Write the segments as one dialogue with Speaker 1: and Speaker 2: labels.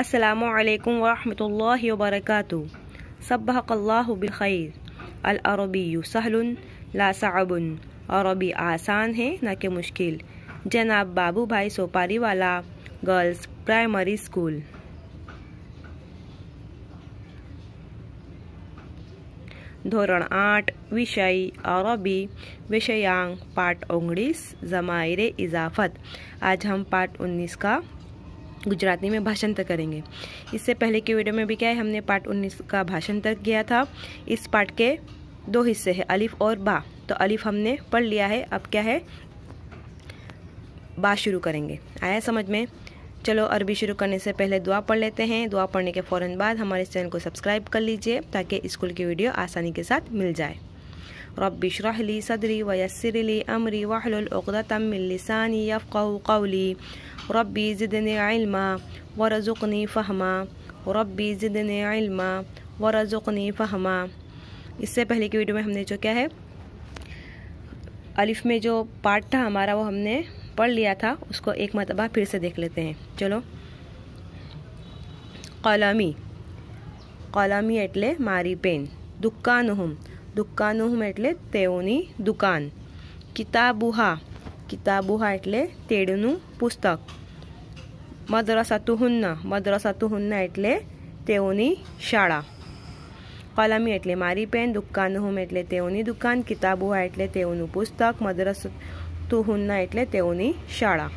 Speaker 1: असलकम वरहमल वबरक सबक़ल्लाबिलखैर अलअरबी सहल लासाबन अरबी आसान है ना कि मुश्किल जनाब बाबू भाई सोपारी वाला गर्ल्स प्राइमरी स्कूल आठ विषय और અરબી विषयांक पाठ उन्नीस ज़मायर इजाफत आज हम पाठ उन्नीस का गुजराती में भाषांतर करेंगे इससे पहले के वीडियो में भी क्या है हमने पार्ट 19 का भाषांतर किया था इस पार्ट के दो हिस्से हैं अलिफ और बा तो अलिफ हमने पढ़ लिया है अब क्या है बा शुरू करेंगे आया समझ में चलो अरबी शुरू करने से पहले दुआ पढ़ लेते हैं दुआ पढ़ने के फ़ौर बाद हमारे चैनल को सब्सक्राइब कर लीजिए ताकि स्कूल की वीडियो आसानी के साथ मिल जाए رب اشرح لي صدري ويسر لي امري واحلل عقده من لساني يفقهوا قولي ربي زدني علما ورزقني فهما ربي زدني علما ورزقني فهما इससे पहले की वीडियो में हमने जो क्या है अलिफ में जो पार्ट था हमारा वो हमने पढ़ लिया था उसको एक मरतबा फिर से देख लेते हैं चलो कलामी कलामी एटले मारी पेन दुकान हम दुकानहुम म्हणजे तेओनी दुकान किताबुहा किताबुहा એટલે તેડનું પુસ્તક મદરસતુહunna મદરસતુહunna એટલે તેઓની શાળા કલામી એટલે મારી પેન દુક્કાનહુમ એટલે તેઓની દુકાન કિતાબુહા એટલે તેону પુસ્તક મદરસતુહunna એટલે તેઓની શાળા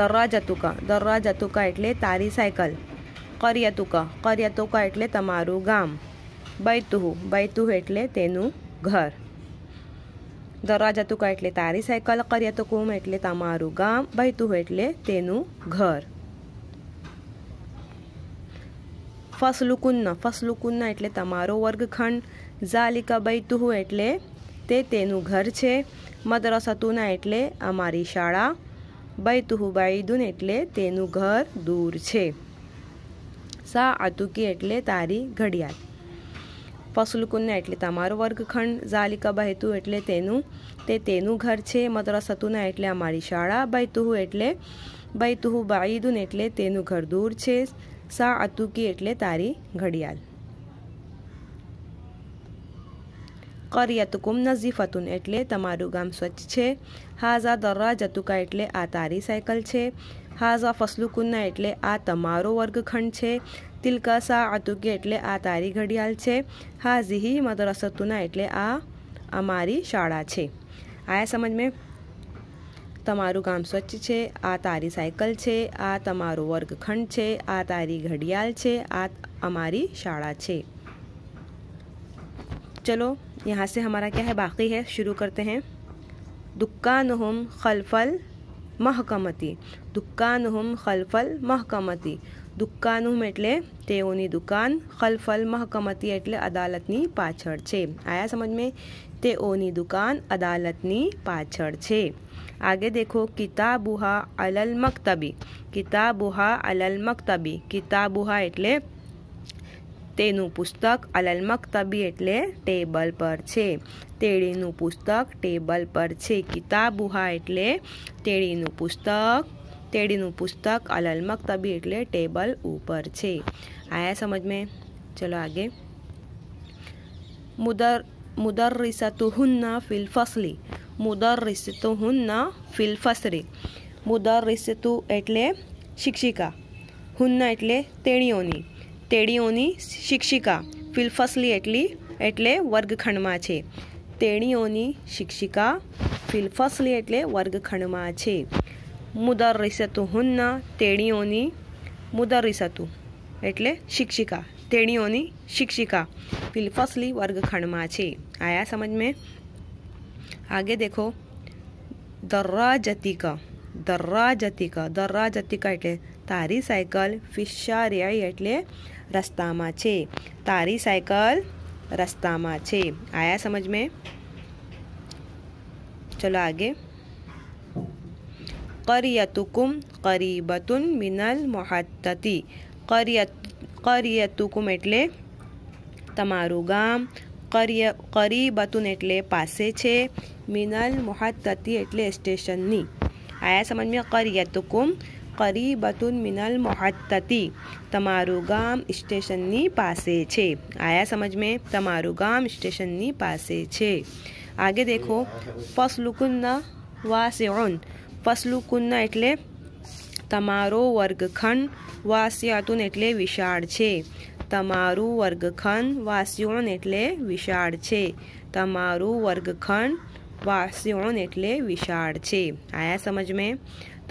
Speaker 1: દરજાતુકા દરજાતુકા એટલે તારી સાયકલ કરિયાતુકા કરિયાતુકા એટલે તમારું ગામ બૈતુહુ બૈતુહ એટલે તેનું ઘર દરવાજા દરવાજાતુકા એટલે તારી સાયકલ કરિયાતુકુમ એટલે તમારું ગામ બૈતુહ એટલે તેનું ઘર ફસલુકુન્ન ફસલુકુન્ન એટલે તમારો વર્ગખંડ ઝાલિકા બૈતુહુ એટલે તે તેનું ઘર છે મદરસતુના એટલે અમારી શાળા બૈતુહુ બાઈદુન એટલે તેનું ઘર દૂર છે સા અતુકી એટલે તારી ઘડિયાળ ફસલુકુન્ને એટલે તમારો વર્ગખંડ ઝાલિકા બહેતુ એટલે તેનું તે તેનું ઘર છે મદ્રસતુના એટલે અમારી શાળા બૈતુહુ એટલે બૈતુહુ બાઈદુન એટલે તેનું ઘર દૂર છે સા અતુકી એટલે તારી ઘડિયાળ કરિયતુકુમ નઝીફતુન એટલે તમારું ગામ સ્વચ્છ છે હાઝા દર્રા જતુકા એટલે આ તારી સાયકલ છે હાઝા ફસલુકુન્ના એટલે આ તમારો વર્ગખંડ છે तिलका सा अतुके एट्ले आ तारी घड़ियाल है हाजी मदरसतुना एट्ले आ शाला है आया समझ में तरु गाम स्वच्छ है आ तारी साइकल है आ तरु वर्गखंड है आ तारी घड़ियाल आ अमारी शाला है चलो यहाँ से हमारा क्या है बाकी है शुरू करते हैं दुकान हम खलफल महकमती दुकान हम खलफल महकमती દુક્કાનમ એટલે તેઓની દુકાન ખલ્ફલ મહકમાતી એટલે અદાલતની પાછળ છે આયા સમજમે તેઓની દુકાન અદાલતની પાછળ છે આગે દેખો કિતાબુહા અલલ મક્તબી કિતાબુહા અલલ મક્તબી કિતાબુહા એટલે તેનું પુસ્તક અલલ મક્તબી એટલે ટેબલ પર છે તેડીનું પુસ્તક ટેબલ પર છે કિતાબુહા એટલે તેડીનું પુસ્તક તેડીનું પુસ્તક અલલ મકતબી એટલે ટેબલ ઉપર છે આયા સમજ મેં ચલો આગે મુદર મુદર મુદર્રિસતુહુન્ના ફિલ ફસલી મુદર્રિસતુહુન્ના ફિલફસરી મુદર રિસતુ એટલે શિક્ષિકા હુન્ના એટલે તેણીઓની તેણીઓની શિક્ષિકા ફિલફસલી એટલી એટલે વર્ગખંડમાં છે તેણીઓની શિક્ષિકા ફિલફસલી એટલે વર્ગખંડમાં છે मदरसतेहुन्ना टेडीओनी मदरसतु એટલે શિક્ષિકા ટેડીઓની શિક્ષિકા ફિલસલી વર્ગખણ માં છે આયા સમજમે આગે દેખો દરાજતિકા દરાજતિકા દરાજતિકા એટલે તારી સાયકલ ફિશારેય એટલે રસ્તા માં છે તારી સાયકલ રસ્તા માં છે આયા સમજમે ચલો આગે قریۃکم قریبتن من المحطتی قریۃ قریۃکم એટલે તમારો ગામ કરીબત એટલે પાસે છે મિનલ મુહતતી એટલે સ્ટેશનની આયા સમજમાં قریۃکم قریبتن من المحطتی તમારો ગામ સ્ટેશનની પાસે છે આયા સમજમાં તમારો ગામ સ્ટેશનની પાસે છે આગળ দেখো فسలుકુন্না واسعون ફસલુકુન્ના એટલે તમારો વર્ગખંડ વાસ્યાતુન એટલે વિશાળ છે તમારું વર્ગખંડ વાસ્યોણ એટલે વિશાળ છે તમારું વર્ગખંડ વાસ્યોણ એટલે વિશાળ છે આયા સમજ મેં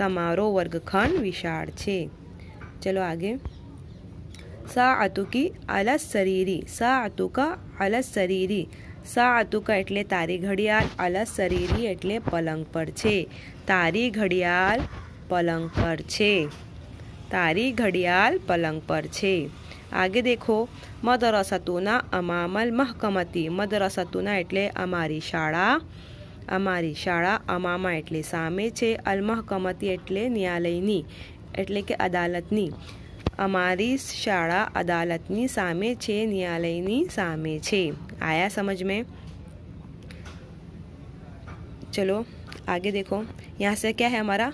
Speaker 1: તમારો વર્ગખંડ વિશાળ છે ચલો આગે સા આતુકી અલસ શરીરી સા આતુકા અલસ શરીરી સા આતુકા એટલે તારી ઘડિયાળ અલસ શરીરી એટલે પલંગ પર છે तारी घड़ियाल पलंग पर छे तारी घड़ियाल पलंग पर छे आगे देखो मदरसातुना अमामल महकमती मदरसातुना એટલે અમારી શાળા અમારી શાળા અમામા એટલે સામે છે અલમહકમતી એટલે ન્યાલેની એટલે કે અદાલતની અમારી શાળા અદાલતની સામે છે ન્યાલેની સામે છે આયા સમજમે चलो आगे देखो यहाँ से क्या है हमारा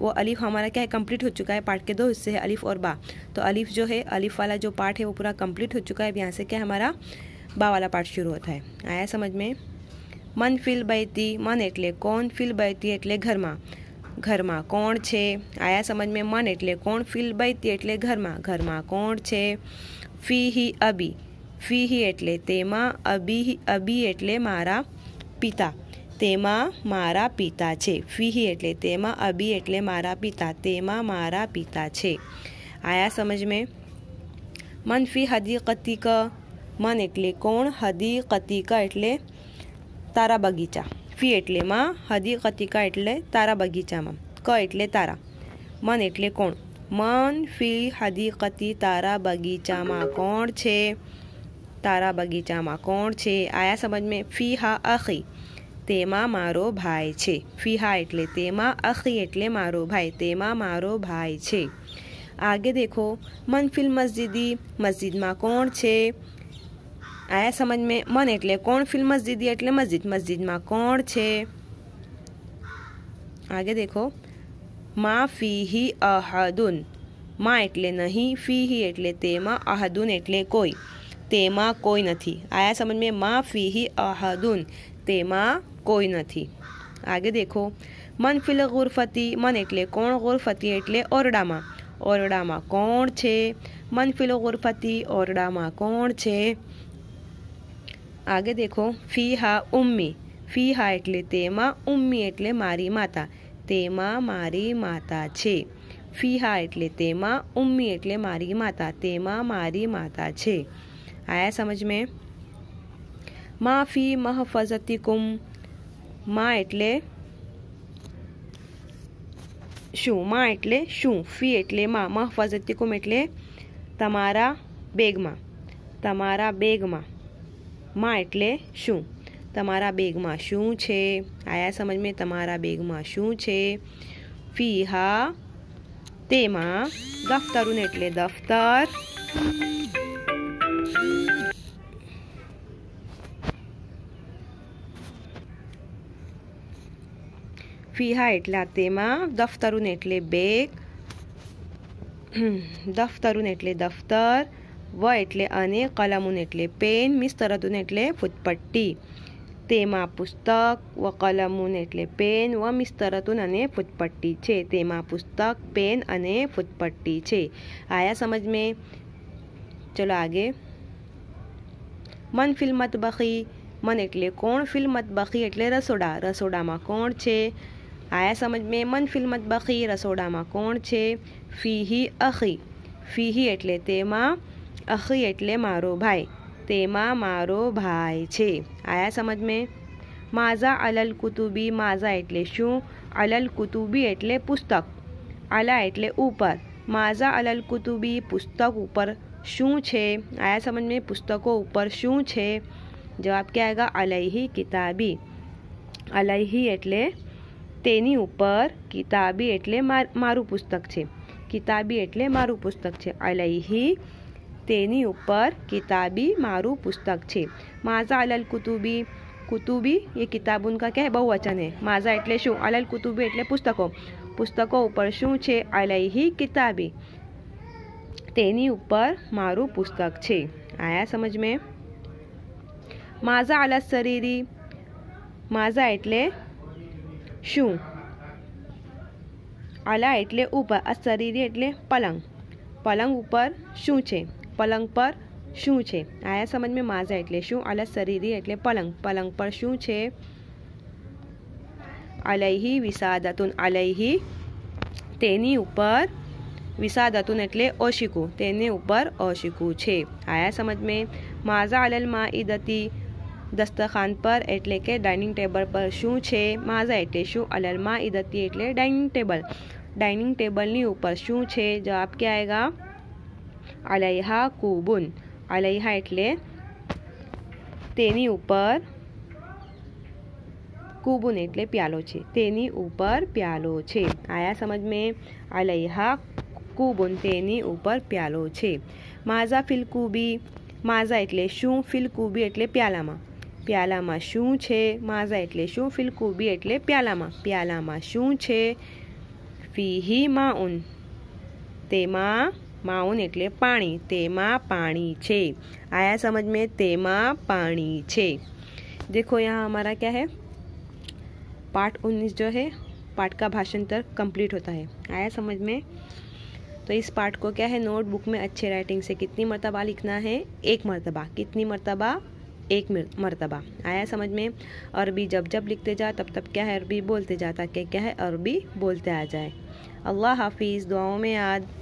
Speaker 1: वो अलिफ हमारा क्या है कंप्लीट हो चुका है पार्ट के दो हिस्से है अलिफ और बा तो अलिफ जो है अलिफ वाला जो पार्ट है वो पूरा कंप्लीट हो चुका है अब यहाँ से क्या हमारा बा वाला पार्ट शुरू होता है आया समझ में मन मन कौन મન एटले घर में घर में कौन छे आया समझ में मन एटले कौन फिल बहती एटले घर में घर में कौन छे फी ही अभी फी ही एटले तेमा अभी ही अभी एटले मारा पिता તેમાં મારા પિતા છે ફીહી એટલે તેમાં અબી એટલે મારા પિતા તેમાં મારા પિતા છે આયા સમજ મેં મન ફી હદીકતિક મન એટલે કોણ હદી હદીકતિક એટલે તારા બગીચા ફી એટલે માં હદીકતિકા એટલે તારા બગીચામાં ક એટલે તારા મન એટલે કોણ મન ફી હદીકતી તારા બગીચામાં કોણ છે તારા બગીચામાં કોણ છે આયા સમજ મેં ફી હા અખી તેમા મારો ભાઈ છે ફીહા એટલે તેમા આખરી એટલે મારો ભાઈ તેમા મારો ભાઈ છે આગળ দেখো મન ફિલ્મ મસ્ ジ દી મસ્जिद માં કોણ છે આયા સમજમે મન એટલે કોણ ફિલ્મસ્દીદી એટલે મસ્ஜித் મસ્જિદ માં કોણ છે આગળ দেখো માફી હ અહદુન મા એટલે નહીં ફીહી એટલે તેમા અહદુન એટલે કોઈ તેમા કોઈ નથી આયા સમજમે માફી હ અહદુન તેમા કોઈ ન હતી આગે দেখো મન ફિલો ગુરફતી મને ક્લે કોણ ગુરફતી એટલે ઓરડામાં ઓરડામાં કોણ છે મન ફિલો ગુરફતી ઓરડામાં કોણ છે આગે দেখো ફિહા ઉમ્મી ફિહા એટલે તેમાં ઉમ્મી એટલે મારી માતા તેમાં મારી માતા છે ફિહા એટલે તેમાં ઉમ્મી એટલે મારી માતા તેમાં મારી માતા છે આયા સમજમે માફી મહફઝતિકમ માં એટલે શું માં એટલે શું ફી એટલે માં મહફઝતિકુમ એટલે તમારા બેગમાં તમારા બેગમાં માં એટલે શું તમારા બેગમાં શું છે આયા સમજ મેં તમારા બેગમાં શું છે ફી હા તેમાં દફતરું એટલે દફતર હા એટલા તેમાં દફતરુન એટલે બેગ દફતરુન એટલે દફતર વ એટલે અને કલમુન એટલે પેન મિસ્તરતુન એટલે ફૂટપટ્ટી તેમાં પુસ્તક વ કલમુન એટલે પેન વ મિસ્તરતુન અને ફૂટપટ્ટી છે તેમાં પુસ્તક પેન અને ફૂટપટ્ટી છે આયા સમજ મેં ચલો આગે મન ફિલ્મત બખી મન એટલે કોણ ફિલ્મત બખી એટલે રસોડા રસોડામાં કોણ છે आया समझ में मेन फिल्म मत बखी रसोईडा मा कोण छे फीही अखी फीही એટલે તે માં અખી એટલે મારો ભાઈ તે માં મારો ભાઈ છે આયા સમજ મે માઝા અલલ કુતુબી માઝા એટલે શું અલલ કુતુબી એટલે પુસ્તક આલા એટલે ઉપર માઝા અલલ કુતુબી પુસ્તક ઉપર શું છે આયા સમજ મે પુસ્તકો ઉપર શું છે જવાબ કે આયગા અલઈહી કિતાબી અલઈહી એટલે તેની ઉપર કિતાબી એટલે મારું પુસ્તક છે કિતાબી એટલે મારું પુસ્તક છે આલેહી તેની ઉપર કિતાબી મારું પુસ્તક છે માઝા અલલ કુતુબી કુતુબી એ કિતાબુન કા કહે બહુવચન હે માઝા એટલે શું અલલ કુતુબી એટલે પુસ્તકો પુસ્તકો ઉપર શું છે આલેહી કિતાબી તેની ઉપર મારું પુસ્તક છે આયા સમજમે માઝા અલ શરીરી માઝા એટલે શું અલા એટલે ઉપર આ શરીરે એટલે પલંગ પલંગ ઉપર શું છે પલંગ પર શું છે આયા સમજ મેં માઝા એટલે શું અલા શરીરે એટલે પલંગ પલંગ પર શું છે અલૈહી વિસાદતુન અલૈહી તેની ઉપર વિસાદતુન એટલે ઓશિકું તેની ઉપર ઓશિકું છે આયા સમજ મેં માઝા અલલ મા ઈદતી दस्तखान पर એટલે કે ડાઇનિંગ ટેબલ પર શું છે માઝા એટલે શું અલલ માઈદતિય એટલે ડાઇનિંગ ટેબલ ડાઇનિંગ ટેબલ ની ઉપર શું છે જવાબ કે આયગા અલૈહા કુબુન અલૈહા એટલે તેની ઉપર કુબુન એટલે પ્યાલો છે તેની ઉપર પ્યાલો છે આયા સમજમે અલૈહા કુબુન તેની ઉપર પ્યાલો છે માઝા ફિલ કુબી માઝા એટલે શું ફિલ કુબી એટલે પ્યાલામાં प्याला मा शू छे माजा એટલે શું ફિલકુ બી એટલે પ્યાલામાં પ્યાલામાં શું છે ફીહિમાઉન તેમા માઉન એટલે પાણી તેમા પાણી છે આયા સમજમે તેમા પાણી છે દેખો યહ અમારા ક્યા હે પાઠ 19 જો હે પાઠ કા ભાષન તક કમ્પલીટ હોતા હે આયા સમજમે તો ઇસ પાઠ કો ક્યા હે નોટબુક મે અચ્છે રાઇટિંગ સે કિતની મરતા વા લિખના હે એક મરતા વા કિતની મરતા વા एक मरतबा आया समझ में अरबी जब जब लिखते जा तब तब क्या है अरबी बोलते जा ताकि क्या है अरबी बोलते आ जाए अल्लाह हाफिज़ दुआओं में याद